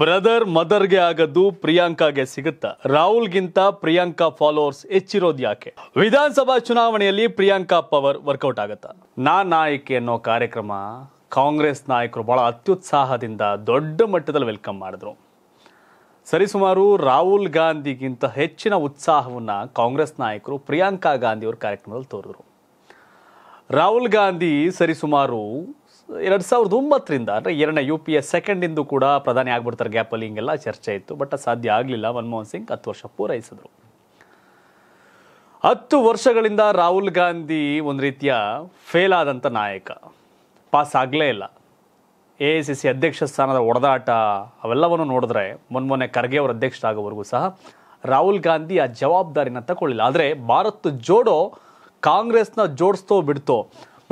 brother ಮದರ್ಗೆ ಆಗದ್ದು ಪ್ರಿಯಾಂಕಾಗೆ ಸಿಗುತ್ತಾ ರಾಹುಲ್ಗಿಂತ Priyanka followers ಹೆಚ್ಚಿರೋದು ಯಾಕೆ ವಿಧಾನಸಭಾ ಚುನಾವಣೆಯಲ್ಲಿ ಪ್ರಿಯಾಂಕಾ ಪವರ್ ವರ್ಕೌಟ್ ಆಗುತ್ತಾ ನಾ ನಾಯಕಿ ಅನ್ನೋ ಕಾರ್ಯಕ್ರಮ ಕಾಂಗ್ರೆಸ್ ನಾಯಕರು ಬಹಳ ಅತ್ಯುತ್ಸಾಹದಿಂದ ದೊಡ್ಡ ಮಟ್ಟದಲ್ಲಿ ವೆಲ್ಕಮ್ ಮಾಡಿದ್ರು ಸರಿಸುಮಾರು ರಾಹುಲ್ ಗಾಂಧಿಗಿಂತ ಹೆಚ್ಚಿನ ಉತ್ಸಾಹವನ್ನು ಕಾಂಗ್ರೆಸ್ ನಾಯಕರು ಪ್ರಿಯಾಂಕಾ ಗಾಂಧಿ ಅವರ ಕಾರ್ಯಕ್ರಮದಲ್ಲಿ ತೋರಿದ್ರು ರಾಹುಲ್ ಗಾಂಧಿ ಸರಿಸುಮಾರು ಎರಡು ಸಾವಿರದ ಒಂಬತ್ತರಿಂದ ಅಂದರೆ ಎರಡನೇ ಯು ಪಿ ಎ ಸೆಕೆಂಡಿಂದು ಕೂಡ ಪ್ರಧಾನಿ ಆಗ್ಬಿಡ್ತಾರೆ ಅಲ್ಲಿ ಹಿಂಗೆಲ್ಲ ಚರ್ಚೆ ಇತ್ತು ಬಟ್ ಸಾಧ್ಯ ಆಗಲಿಲ್ಲ ಮನಮೋಹನ್ ಸಿಂಗ್ ಹತ್ತು ವರ್ಷ ಪೂರೈಸಿದ್ರು ಹತ್ತು ವರ್ಷಗಳಿಂದ ರಾಹುಲ್ ಗಾಂಧಿ ಒಂದು ರೀತಿಯ ಫೇಲ್ ಆದಂಥ ನಾಯಕ ಪಾಸ್ ಆಗಲೇ ಇಲ್ಲ ಎ ಸಿ ಸಿ ಅಧ್ಯಕ್ಷ ಸ್ಥಾನದ ಒಡೆದಾಟ ಅವೆಲ್ಲವನ್ನು ನೋಡಿದ್ರೆ ಮೊನ್ಮೊನ್ನೆ ಖರ್ಗೆ ಅವರ ಆಗೋವರೆಗೂ ಸಹ ರಾಹುಲ್ ಗಾಂಧಿ ಆ ಜವಾಬ್ದಾರಿನ ತಗೊಳ್ಳಿಲ್ಲ ಆದರೆ ಭಾರತ್ ಜೋಡೋ ಕಾಂಗ್ರೆಸ್ನ ಜೋಡಿಸ್ತೋ ಬಿಡ್ತೋ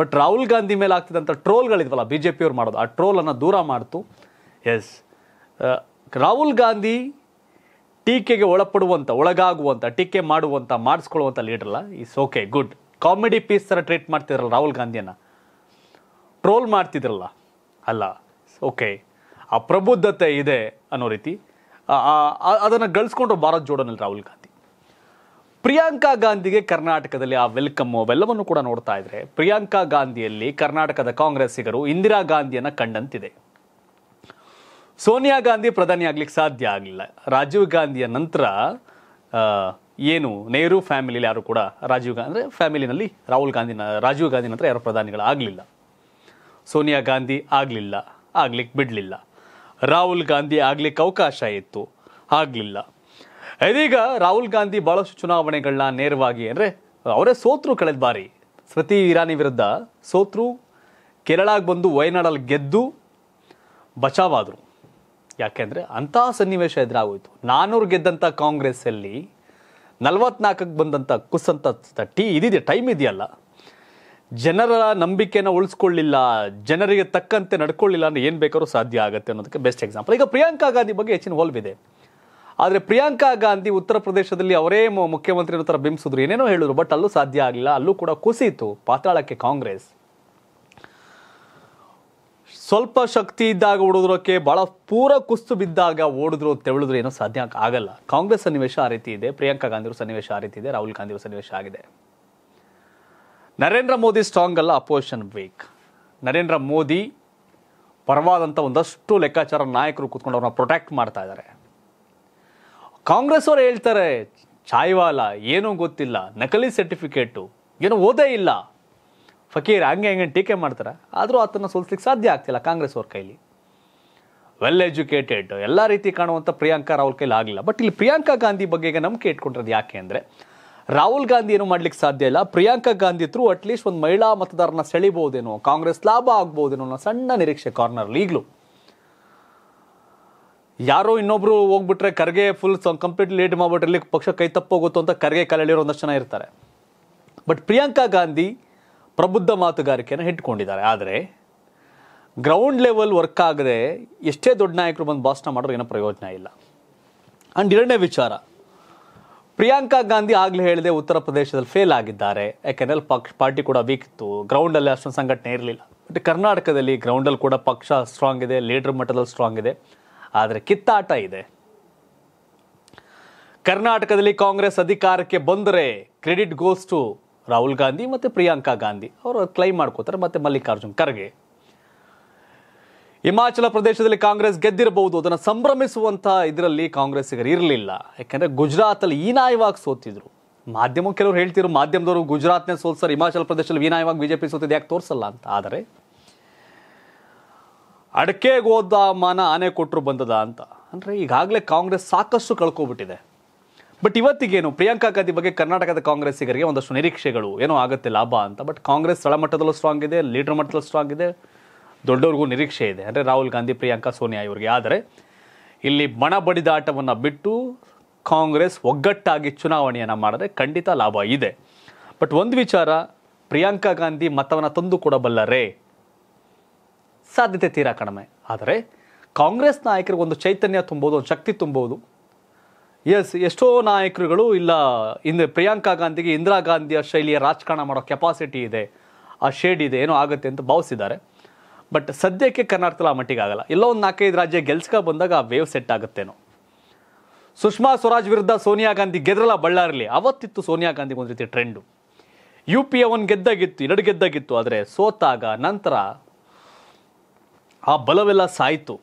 ಬಟ್ ರಾಹುಲ್ ಗಾಂಧಿ ಮೇಲೆ ಆಗ್ತಿದ್ದಂಥ ಟ್ರೋಲ್ಗಳಿದ್ವಲ್ಲ ಬಿ ಜೆ ಪಿಯವ್ರು ಮಾಡೋದು ಆ ಟ್ರೋಲನ್ನು ದೂರ ಮಾಡ್ತು ಎಸ್ ರಾಹುಲ್ ಗಾಂಧಿ ಟೀಕೆಗೆ ಒಳಪಡುವಂಥ ಒಳಗಾಗುವಂಥ ಟೀಕೆ ಮಾಡುವಂಥ ಮಾಡಿಸ್ಕೊಳ್ಳುವಂಥ ಲೀಡ್ರಲ್ಲ is okay good comedy piece ಥರ ಟ್ರೀಟ್ ಮಾಡ್ತಿದ್ರಲ್ಲ ರಾಹುಲ್ ಗಾಂಧಿಯನ್ನು ಟ್ರೋಲ್ ಮಾಡ್ತಿದ್ರಲ್ಲ ಅಲ್ಲ ಓಕೆ ಆ ಪ್ರಬುದ್ಧತೆ ಇದೆ ಅನ್ನೋ ರೀತಿ ಅದನ್ನು ಗಳಿಸ್ಕೊಂಡ್ರು ಭಾರತ್ ಜೋಡೋನಲ್ಲಿ ರಾಹುಲ್ ಗಾಂಧಿ ಪ್ರಿಯಾಂಕಾ ಗಾಂಧಿಗೆ ಕರ್ನಾಟಕದಲ್ಲಿ ಆ ವೆಲ್ಕಮ್ ಅವೆಲ್ಲವನ್ನು ಕೂಡ ನೋಡ್ತಾ ಇದ್ರೆ ಪ್ರಿಯಾಂಕಾ ಗಾಂಧಿಯಲ್ಲಿ ಕರ್ನಾಟಕದ ಕಾಂಗ್ರೆಸ್ಸಿಗರು ಇಂದಿರಾ ಗಾಂಧಿಯನ್ನ ಕಂಡಂತಿದೆ ಸೋನಿಯಾ ಗಾಂಧಿ ಪ್ರಧಾನಿ ಆಗ್ಲಿಕ್ಕೆ ಸಾಧ್ಯ ಆಗಲಿಲ್ಲ ರಾಜೀವ್ ಗಾಂಧಿಯ ನಂತರ ಏನು ನೆಹರು ಫ್ಯಾಮಿಲಿಯಲ್ಲಿ ಯಾರು ಕೂಡ ರಾಜೀವ್ ಗಾಂಧಿ ಅಂದರೆ ಫ್ಯಾಮಿಲಿನಲ್ಲಿ ರಾಹುಲ್ ಗಾಂಧಿನ ರಾಜೀವ್ ಗಾಂಧಿ ನಂತರ ಯಾರು ಆಗಲಿಲ್ಲ ಸೋನಿಯಾ ಗಾಂಧಿ ಆಗಲಿಲ್ಲ ಆಗ್ಲಿಕ್ಕೆ ಬಿಡಲಿಲ್ಲ ರಾಹುಲ್ ಗಾಂಧಿ ಆಗ್ಲಿಕ್ಕೆ ಅವಕಾಶ ಇತ್ತು ಆಗಲಿಲ್ಲ ಇದೀಗ ರಾಹುಲ್ ಗಾಂಧಿ ಬಹಳಷ್ಟು ಚುನಾವಣೆಗಳನ್ನ ನೇರವಾಗಿ ಅಂದರೆ ಅವರೇ ಸೋತ್ರು ಕಳೆದ ಬಾರಿ ಸ್ಮೃತಿ ಇರಾನಿ ವಿರುದ್ಧ ಸೋತ್ರು ಕೇರಳಕ್ಕೆ ಬಂದು ವಯನಾಡಲ್ಲಿ ಗೆದ್ದು ಬಚಾವಾದರು ಯಾಕೆಂದರೆ ಅಂಥ ಸನ್ನಿವೇಶ ಎದುರಾಗೋಯಿತು ನಾನೂರು ಗೆದ್ದಂಥ ಕಾಂಗ್ರೆಸ್ಸಲ್ಲಿ ನಲವತ್ನಾಲ್ಕಕ್ಕೆ ಬಂದಂಥ ಕುಸಂತ ತಟ್ಟಿ ಇದಿದೆ ಟೈಮ್ ಇದೆಯಲ್ಲ ಜನರ ನಂಬಿಕೆನ ಉಳಿಸ್ಕೊಳ್ಳಿಲ್ಲ ಜನರಿಗೆ ತಕ್ಕಂತೆ ನಡ್ಕೊಳ್ಳಿಲ್ಲ ಅಂದರೆ ಏನು ಬೇಕಾದ್ರೂ ಸಾಧ್ಯ ಆಗುತ್ತೆ ಅನ್ನೋದಕ್ಕೆ ಬೆಸ್ಟ್ ಎಕ್ಸಾಂಪಲ್ ಈಗ ಪ್ರಿಯಾಂಕಾ ಗಾಂಧಿ ಬಗ್ಗೆ ಹೆಚ್ಚಿನ ಒಲ್ವಿದೆ ಆದರೆ ಪ್ರಿಯಾಂಕಾ ಗಾಂಧಿ ಉತ್ತರ ಪ್ರದೇಶದಲ್ಲಿ ಅವರೇ ಮುಖ್ಯಮಂತ್ರಿ ಥರ ಬಿಂಬಿಸಿದ್ರು ಏನೇನೋ ಹೇಳಿದ್ರು ಬಟ್ ಅಲ್ಲೂ ಸಾಧ್ಯ ಆಗಲಿಲ್ಲ ಅಲ್ಲೂ ಕೂಡ ಕುಸಿತು ಪಾತಾಳಕ್ಕೆ ಕಾಂಗ್ರೆಸ್ ಸ್ವಲ್ಪ ಶಕ್ತಿ ಇದ್ದಾಗ ಓಡಿದ್ರೋಕೆ ಬಹಳ ಪೂರ ಕುಸ್ತು ಬಿದ್ದಾಗ ಓಡಿದ್ರು ತೆವಳಿದ್ರು ಏನೋ ಸಾಧ್ಯ ಆಗಲ್ಲ ಕಾಂಗ್ರೆಸ್ ಸನ್ನಿವೇಶ ಆ ರೀತಿ ಇದೆ ಪ್ರಿಯಾಂಕಾ ಅವರು ಸನ್ನಿವೇಶ ಆ ರೀತಿ ಇದೆ ರಾಹುಲ್ ಗಾಂಧಿ ಸನ್ನಿವೇಶ ಆಗಿದೆ ನರೇಂದ್ರ ಮೋದಿ ಸ್ಟ್ರಾಂಗ್ ಅಲ್ಲ ಅಪೋಸಿಷನ್ ವೀಕ್ ನರೇಂದ್ರ ಮೋದಿ ಪರವಾದಂಥ ಒಂದಷ್ಟು ಲೆಕ್ಕಾಚಾರ ನಾಯಕರು ಕೂತ್ಕೊಂಡು ಅವ್ರನ್ನ ಪ್ರೊಟೆಕ್ಟ್ ಮಾಡ್ತಾ ಇದ್ದಾರೆ ಕಾಂಗ್ರೆಸ್ ಅವರು ಹೇಳ್ತಾರೆ ಚಾಯ್ವಾಲ ಏನೂ ಗೊತ್ತಿಲ್ಲ ನಕಲಿ ಸರ್ಟಿಫಿಕೇಟು ಏನೋ ಓದೇ ಇಲ್ಲ ಫಕೀರ್ ಹಂಗೆ ಹಂಗೆ ಟೀಕೆ ಮಾಡ್ತಾರೆ ಆದರೂ ಆತನ ಸೋಲಿಸ್ಲಿಕ್ಕೆ ಸಾಧ್ಯ ಆಗ್ತಿಲ್ಲ ಕಾಂಗ್ರೆಸ್ ಅವ್ರ ಕೈಲಿ ವೆಲ್ ಎಜುಕೇಟೆಡ್ ಎಲ್ಲ ರೀತಿ ಕಾಣುವಂಥ ಪ್ರಿಯಾಂಕಾ ರಾಹುಲ್ ಕೈಲಿ ಆಗಲಿಲ್ಲ ಬಟ್ ಇಲ್ಲಿ ಪ್ರಿಯಾಂಕಾ ಗಾಂಧಿ ಬಗ್ಗೆ ಈಗ ನಂಬಿಕೆ ಇಟ್ಕೊಂಡಿರೋದು ಯಾಕೆ ಅಂದರೆ ರಾಹುಲ್ ಗಾಂಧಿ ಏನು ಮಾಡ್ಲಿಕ್ಕೆ ಸಾಧ್ಯ ಇಲ್ಲ ಪ್ರಿಯಾಂಕಾ ಗಾಂಧಿ ಥ್ರೂ ಅಟ್ಲೀಸ್ಟ್ ಒಂದು ಮಹಿಳಾ ಮತದಾರನ ಸೆಳಿಬಹುದೇನೋ ಕಾಂಗ್ರೆಸ್ ಲಾಭ ಆಗ್ಬೋದೇನೋ ಅನ್ನೋ ಸಣ್ಣ ನಿರೀಕ್ಷೆ ಕಾರ್ನರ್ಲಿ ಈಗಲೂ ಯಾರೋ ಇನ್ನೊಬ್ರು ಹೋಗ್ಬಿಟ್ರೆ ಕರ್ಗೆ ಫುಲ್ ಕಂಪ್ಲೀಟ್ ಲೇಟ್ ಮಾಡ್ಬಿಟ್ರಲ್ಲಿ ಪಕ್ಷ ಕೈ ತಪ್ಪೋಗುತ್ತೋ ಅಂತ ಕರ್ಗೆ ಕಾಲೆಳೆಯೋ ಒಂದಷ್ಟು ಜನ ಇರ್ತಾರೆ ಬಟ್ ಪ್ರಿಯಾಂಕಾ ಗಾಂಧಿ ಪ್ರಬುದ್ಧ ಮಾತುಗಾರಿಕೆಯನ್ನು ಇಟ್ಕೊಂಡಿದ್ದಾರೆ ಆದರೆ ಗ್ರೌಂಡ್ ಲೆವೆಲ್ ವರ್ಕ್ ಆಗದೆ ಎಷ್ಟೇ ದೊಡ್ಡ ನಾಯಕರು ಬಂದು ಭಾಷಣ ಮಾಡೋರು ಏನೋ ಪ್ರಯೋಜನ ಇಲ್ಲ ಆ್ಯಂಡ್ ಎರಡನೇ ವಿಚಾರ ಪ್ರಿಯಾಂಕಾ ಗಾಂಧಿ ಆಗಲೇ ಹೇಳಿದೆ ಉತ್ತರ ಪ್ರದೇಶದಲ್ಲಿ ಫೇಲ್ ಆಗಿದ್ದಾರೆ ಯಾಕೆಂದರೆ ಅಲ್ಲಿ ಪಕ್ಷ ಪಾರ್ಟಿ ಕೂಡ ವೀಕ್ ಇತ್ತು ಗ್ರೌಂಡಲ್ಲಿ ಅಷ್ಟೊಂದು ಸಂಘಟನೆ ಇರಲಿಲ್ಲ ಬಟ್ ಕರ್ನಾಟಕದಲ್ಲಿ ಗ್ರೌಂಡಲ್ಲಿ ಕೂಡ ಪಕ್ಷ ಸ್ಟ್ರಾಂಗ್ ಇದೆ ಲೀಡರ್ ಮಟ್ಟದಲ್ಲಿ ಸ್ಟ್ರಾಂಗ್ ಇದೆ ಆದರೆ ಕಿತ್ತಾಟ ಇದೆ ಕರ್ನಾಟಕದಲ್ಲಿ ಕಾಂಗ್ರೆಸ್ ಅಧಿಕಾರಕ್ಕೆ ಬಂದರೆ credit goes to Rahul Gandhi ಮತ್ತು ಪ್ರಿಯಾಂಕಾ ಗಾಂಧಿ ಅವರು ಕ್ಲೈಮ್ ಮಾಡ್ಕೋತಾರೆ ಮತ್ತು ಮಲ್ಲಿಕಾರ್ಜುನ್ ಖರ್ಗೆ ಹಿಮಾಚಲ ಪ್ರದೇಶದಲ್ಲಿ ಕಾಂಗ್ರೆಸ್ ಗೆದ್ದಿರಬಹುದು ಅದನ್ನು ಸಂಭ್ರಮಿಸುವಂಥ ಇದರಲ್ಲಿ ಕಾಂಗ್ರೆಸ್ಸಿಗರು ಇರಲಿಲ್ಲ ಯಾಕೆಂದರೆ ಗುಜರಾತಲ್ಲಿ ಹೀನಾಯವಾಗಿ ಸೋತಿದ್ರು ಮಾಧ್ಯಮ ಕೆಲವರು ಹೇಳ್ತಿದ್ರು ಮಾಧ್ಯಮದವರು ಗುಜರಾತ್ನೇ ಸೋಲ್ಸರ್ ಹಿಮಾಚಲ ಪ್ರದೇಶದಲ್ಲಿ ಹೀನಾಯವಾಗಿ ಬಿಜೆಪಿ ಸೋತಿದ್ದು ಯಾಕೆ ತೋರಿಸಲ್ಲ ಅಂತ ಆದರೆ ಅಡಕೆಗೋದ ಮಾನ ಆನೆ ಕೊಟ್ಟರು ಬಂದದ ಅಂತ ಅಂದರೆ ಈಗಾಗಲೇ ಕಾಂಗ್ರೆಸ್ ಸಾಕಷ್ಟು ಕಳ್ಕೊಬಿಟ್ಟಿದೆ ಬಟ್ ಇವತ್ತಿಗೇನು ಪ್ರಿಯಾಂಕಾ ಗಾಂಧಿ ಬಗ್ಗೆ ಕರ್ನಾಟಕದ ಕಾಂಗ್ರೆಸ್ಸಿಗರಿಗೆ ಒಂದಷ್ಟು ನಿರೀಕ್ಷೆಗಳು ಏನೋ ಆಗುತ್ತೆ ಲಾಭ ಅಂತ ಬಟ್ ಕಾಂಗ್ರೆಸ್ ಸ್ಥಳಮಟ್ಟದಲ್ಲೂ ಸ್ಟ್ರಾಂಗ್ ಇದೆ ಲೀಡರ್ ಮಟ್ಟದಲ್ಲೂ ಸ್ಟ್ರಾಂಗ್ ಇದೆ ದೊಡ್ಡವ್ರಿಗೂ ನಿರೀಕ್ಷೆ ಇದೆ ಅಂದರೆ ರಾಹುಲ್ ಗಾಂಧಿ ಪ್ರಿಯಾಂಕಾ ಸೋನಿಯಾ ಇವರಿಗೆ ಆದರೆ ಇಲ್ಲಿ ಬಣ ಬಡಿದಾಟವನ್ನು ಬಿಟ್ಟು ಕಾಂಗ್ರೆಸ್ ಒಗ್ಗಟ್ಟಾಗಿ ಚುನಾವಣೆಯನ್ನು ಮಾಡಿದ್ರೆ ಖಂಡಿತ ಲಾಭ ಇದೆ ಬಟ್ ಒಂದು ವಿಚಾರ ಪ್ರಿಯಾಂಕಾ ಗಾಂಧಿ ಮತವನ್ನು ತಂದು ಕೊಡಬಲ್ಲರೇ ಸಾಧ್ಯತೆ ತೀರಾ ಕಡಿಮೆ ಆದರೆ ಕಾಂಗ್ರೆಸ್ ನಾಯಕರಿಗೆ ಒಂದು ಚೈತನ್ಯ ತುಂಬೋದು ಒಂದು ಶಕ್ತಿ ತುಂಬೋದು ಎಸ್ ಎಷ್ಟೋ ನಾಯಕರುಗಳು ಇಲ್ಲ ಇಂದ ಪ್ರಿಯಾಂಕಾ ಗಾಂಧಿಗೆ ಇಂದಿರಾ ಗಾಂಧಿಯ ಶೈಲಿಯ ರಾಜಕಾರಣ ಮಾಡೋ ಕೆಪಾಸಿಟಿ ಇದೆ ಆ ಶೇಡ್ ಇದೆ ಏನೋ ಆಗುತ್ತೆ ಅಂತ ಭಾವಿಸಿದ್ದಾರೆ ಬಟ್ ಸದ್ಯಕ್ಕೆ ಕರ್ನಾಟಕದಲ್ಲಿ ಆ ಮಟ್ಟಿಗೆ ಆಗಲ್ಲ ಎಲ್ಲ ಒಂದು ನಾಲ್ಕೈದು ರಾಜ್ಯ ಗೆಲ್ಸ್ಕ ಬಂದಾಗ ಆ ವೇವ್ ಸೆಟ್ ಆಗುತ್ತೇನೋ ಸುಷ್ಮಾ ಸ್ವರಾಜ್ ವಿರುದ್ಧ ಸೋನಿಯಾ ಗಾಂಧಿ ಗೆದ್ರಲ್ಲ ಬಳ್ಳಾರಲ್ಲಿ ಅವತ್ತಿತ್ತು ಸೋನಿಯಾ ಗಾಂಧಿಗೆ ಒಂದು ರೀತಿ ಟ್ರೆಂಡು ಯು ಪಿ ಎ ಒಂದು ಗೆದ್ದಾಗಿತ್ತು ಎರಡು ಗೆದ್ದಾಗಿತ್ತು ಆದರೆ ಸೋತಾಗ ನಂತರ ಆ ಬಲವೆಲ್ಲ ಸಾಯಿತು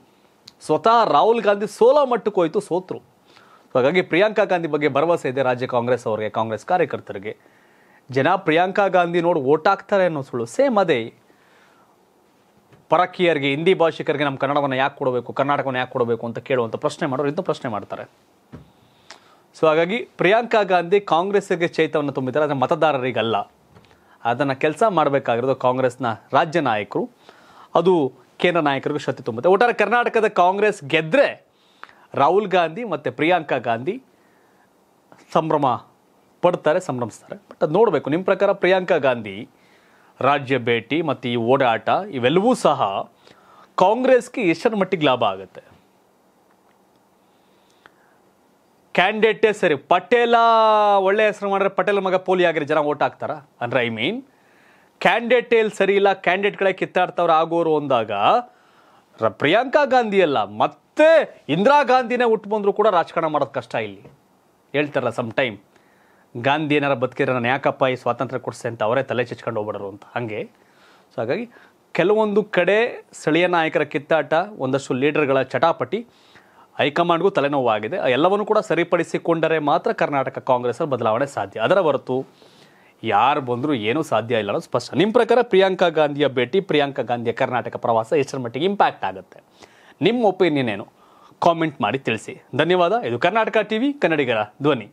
ಸ್ವತಃ ರಾಹುಲ್ ಗಾಂಧಿ ಸೋಲೋ ಮಟ್ಟಕ್ಕೆ ಹೋಯಿತು ಸೋತರು ಹಾಗಾಗಿ ಪ್ರಿಯಾಂಕಾ ಗಾಂಧಿ ಬಗ್ಗೆ ಭರವಸೆ ಇದೆ ರಾಜ್ಯ ಕಾಂಗ್ರೆಸ್ ಅವರಿಗೆ ಕಾಂಗ್ರೆಸ್ ಕಾರ್ಯಕರ್ತರಿಗೆ ಜನ ಪ್ರಿಯಾಂಕಾ ಗಾಂಧಿ ನೋಡಿ ಓಟ್ ಹಾಕ್ತಾರೆ ಅನ್ನೋ ಸುಳ್ಳು ಸೇಮ್ ಅದೇ ಪರಕೀಯರಿಗೆ ಹಿಂದಿ ಭಾಷಿಕರಿಗೆ ನಮ್ಮ ಕನ್ನಡವನ್ನು ಯಾಕೆ ಕೊಡಬೇಕು ಕರ್ನಾಟಕವನ್ನು ಯಾಕೆ ಕೊಡಬೇಕು ಅಂತ ಕೇಳುವಂಥ ಪ್ರಶ್ನೆ ಮಾಡೋರು ಇನ್ನೂ ಪ್ರಶ್ನೆ ಮಾಡ್ತಾರೆ ಸೊ ಹಾಗಾಗಿ ಪ್ರಿಯಾಂಕಾ ಗಾಂಧಿ ಕಾಂಗ್ರೆಸ್ಗೆ ಚೈತವನ್ನು ತುಂಬಿದ್ದಾರೆ ಆದರೆ ಮತದಾರರಿಗಲ್ಲ ಅದನ್ನು ಕೆಲಸ ಮಾಡಬೇಕಾಗಿರೋದು ಕಾಂಗ್ರೆಸ್ನ ರಾಜ್ಯ ನಾಯಕರು ಅದು ಕೇಂದ್ರ ನಾಯಕರಿಗೂ ಶಕ್ತಿ ತುಂಬುತ್ತೆ ಒಟ್ಟಾರೆ ಕರ್ನಾಟಕದ ಕಾಂಗ್ರೆಸ್ ಗೆದ್ದರೆ ರಾಹುಲ್ ಗಾಂಧಿ ಮತ್ತು ಪ್ರಿಯಾಂಕಾ ಗಾಂಧಿ ಸಂಭ್ರಮ ಪಡ್ತಾರೆ ಸಂಭ್ರಮಿಸ್ತಾರೆ ಬಟ್ ಅದು ನೋಡಬೇಕು ನಿಮ್ಮ ಪ್ರಕಾರ ಪ್ರಿಯಾಂಕಾ ಗಾಂಧಿ ರಾಜ್ಯ ಭೇಟಿ ಮತ್ತು ಈ ಓಡಾಟ ಇವೆಲ್ಲವೂ ಸಹ ಕಾಂಗ್ರೆಸ್ಗೆ ಎಷ್ಟರ ಮಟ್ಟಿಗೆ ಲಾಭ ಆಗುತ್ತೆ ಕ್ಯಾಂಡಿಡೇಟೇ ಸರಿ ಪಟೇಲ ಒಳ್ಳೆ ಹೆಸರು ಮಾಡಿದ್ರೆ ಪಟೇಲ್ ಮಗ ಪೋಲಿ ಆಗಿರೋ ಜನ ಓಟ್ ಹಾಕ್ತಾರ ಅಂದರೆ ಐ ಮೀನ್ ಕ್ಯಾಂಡಿಡೇಟ್ ಏಲ್ ಸರಿ ಇಲ್ಲ ಕ್ಯಾಂಡಿಡೇಟ್ಗಳೇ ಕಿತ್ತಾಡ್ತವ್ರು ಆಗೋರು ಅಂದಾಗ ಪ್ರಿಯಾಂಕಾ ಗಾಂಧಿ ಅಲ್ಲ ಮತ್ತೆ ಇಂದಿರಾ ಗಾಂಧಿನೇ ಹುಟ್ಟು ಬಂದರೂ ಕೂಡ ರಾಜಕಾರಣ ಮಾಡೋದು ಕಷ್ಟ ಇಲ್ಲಿ ಹೇಳ್ತಾರಲ್ಲ ಸಮ್ ಟೈಮ್ ಗಾಂಧಿ ಏನಾರ ಬದುಕಿದ್ರೆ ನಾನು ಯಾಕಪ್ಪ ಈ ಸ್ವಾತಂತ್ರ್ಯ ಕೊಡಿಸೆ ಅಂತ ಅವರೇ ತಲೆ ಚಚ್ಕೊಂಡು ಹೋಗ್ಬಿಡೋರು ಅಂತ ಹಾಗೆ ಸೊ ಹಾಗಾಗಿ ಕೆಲವೊಂದು ಕಡೆ ಸ್ಥಳೀಯ ನಾಯಕರ ಕಿತ್ತಾಟ ಒಂದಷ್ಟು ಲೀಡರ್ಗಳ ಚಟಾಪಟಿ ಹೈಕಮಾಂಡ್ಗೂ ತಲೆನೋವಾಗಿದೆ ಎಲ್ಲವನ್ನು ಕೂಡ ಸರಿಪಡಿಸಿಕೊಂಡರೆ ಮಾತ್ರ ಕರ್ನಾಟಕ ಕಾಂಗ್ರೆಸ್ ಬದಲಾವಣೆ ಸಾಧ್ಯ ಅದರ ಹೊರತು ಯಾರು ಬಂದರೂ ಏನೂ ಸಾಧ್ಯ ಇಲ್ಲ ಅನ್ನೋದು ಸ್ಪಷ್ಟ ನಿಮ್ಮ ಪ್ರಕಾರ ಪ್ರಿಯಾಂಕಾ ಗಾಂಧಿಯ ಭೇಟಿ ಪ್ರಿಯಾಂಕಾ ಗಾಂಧಿಯ ಕರ್ನಾಟಕ ಪ್ರವಾಸ ಎಷ್ಟರ ಮಟ್ಟಿಗೆ ಇಂಪ್ಯಾಕ್ಟ್ ಆಗುತ್ತೆ ನಿಮ್ಮ ಒಪಿನಿಯನ್ ಏನು ಕಾಮೆಂಟ್ ಮಾಡಿ ತಿಳಿಸಿ ಧನ್ಯವಾದ ಇದು ಕರ್ನಾಟಕ ಟಿ ವಿ ಕನ್ನಡಿಗರ ಧ್ವನಿ